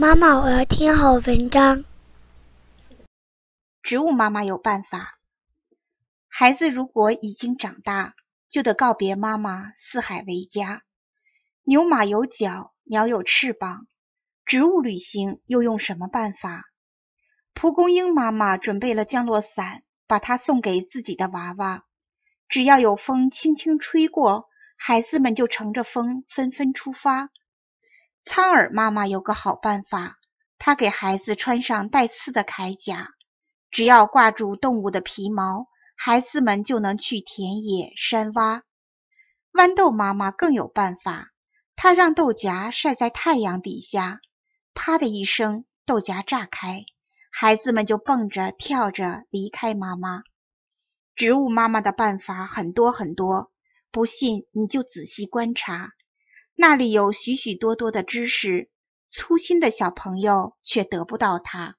妈妈，我要听好文章。植物妈妈有办法。孩子如果已经长大，就得告别妈妈，四海为家。牛马有脚，鸟有翅膀，植物旅行又用什么办法？蒲公英妈妈准备了降落伞，把它送给自己的娃娃。只要有风轻轻吹过，孩子们就乘着风，纷纷出发。苍耳妈妈有个好办法，她给孩子穿上带刺的铠甲，只要挂住动物的皮毛，孩子们就能去田野、山洼。豌豆妈妈更有办法，她让豆荚晒在太阳底下，啪的一声，豆荚炸开，孩子们就蹦着跳着离开妈妈。植物妈妈的办法很多很多，不信你就仔细观察。那里有许许多多的知识，粗心的小朋友却得不到它。